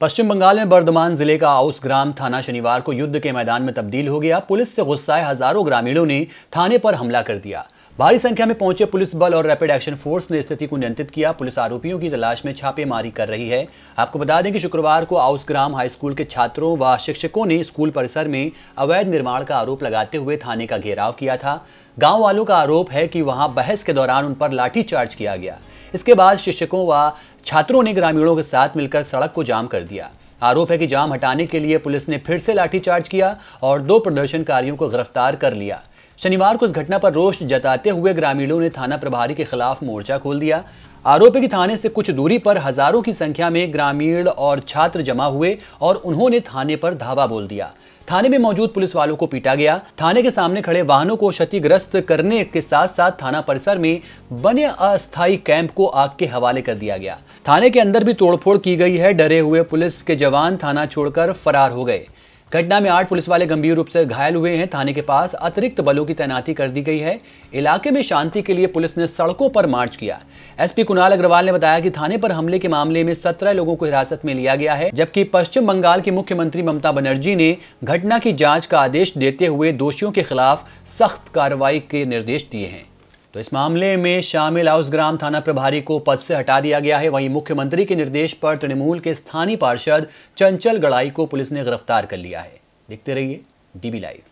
पश्चिम बंगाल में बर्धमान जिले का आउस ग्राम थाना शनिवार को युद्ध के मैदान में तब्दील हो गया पुलिस से गुस्साए हजारों ग्रामीणों ने थाने पर हमला कर दिया भारी संख्या में पहुंचे पुलिस बल और रैपिड एक्शन फोर्स ने स्थिति को नियंत्रित किया पुलिस आरोपियों की तलाश में छापेमारी कर रही है आपको बता दें कि शुक्रवार को आउस ग्राम हाई स्कूल के छात्रों व शिक्षकों ने स्कूल परिसर में अवैध निर्माण का आरोप लगाते हुए थाने का घेराव किया था गांव वालों का आरोप है कि वहां बहस के दौरान उन पर लाठीचार्ज किया गया इसके बाद शिक्षकों व छात्रों ने ग्रामीणों के साथ मिलकर सड़क को जाम कर दिया आरोप है कि जाम हटाने के लिए पुलिस ने फिर से लाठीचार्ज किया और दो प्रदर्शनकारियों को गिरफ्तार कर लिया शनिवार को इस घटना पर रोष जताते हुए ग्रामीणों ने थाना प्रभारी के खिलाफ मोर्चा खोल दिया आरोपी की थाने से कुछ दूरी पर हजारों की संख्या में ग्रामीण और छात्र जमा हुए और उन्होंने थाने पर धावा बोल दिया थाने में मौजूद पुलिस वालों को पीटा गया थाने के सामने खड़े वाहनों को क्षतिग्रस्त करने के साथ साथ थाना परिसर में बने अस्थायी कैंप को आग के हवाले कर दिया गया थाने के अंदर भी तोड़फोड़ की गई है डरे हुए पुलिस के जवान थाना छोड़कर फरार हो गए घटना में आठ पुलिस वाले गंभीर रूप से घायल हुए हैं थाने के पास अतिरिक्त बलों की तैनाती कर दी गई है इलाके में शांति के लिए पुलिस ने सड़कों पर मार्च किया एसपी कुणाल अग्रवाल ने बताया कि थाने पर हमले के मामले में सत्रह लोगों को हिरासत में लिया गया है जबकि पश्चिम बंगाल की मुख्यमंत्री ममता बनर्जी ने घटना की जाँच का आदेश देते हुए दोषियों के खिलाफ सख्त कार्रवाई के निर्देश दिए हैं तो इस मामले में शामिल हाउस ग्राम थाना प्रभारी को पद से हटा दिया गया है वहीं मुख्यमंत्री के निर्देश पर तृणमूल के स्थानीय पार्षद चंचल गड़ाई को पुलिस ने गिरफ्तार कर लिया है देखते रहिए डीबी लाइव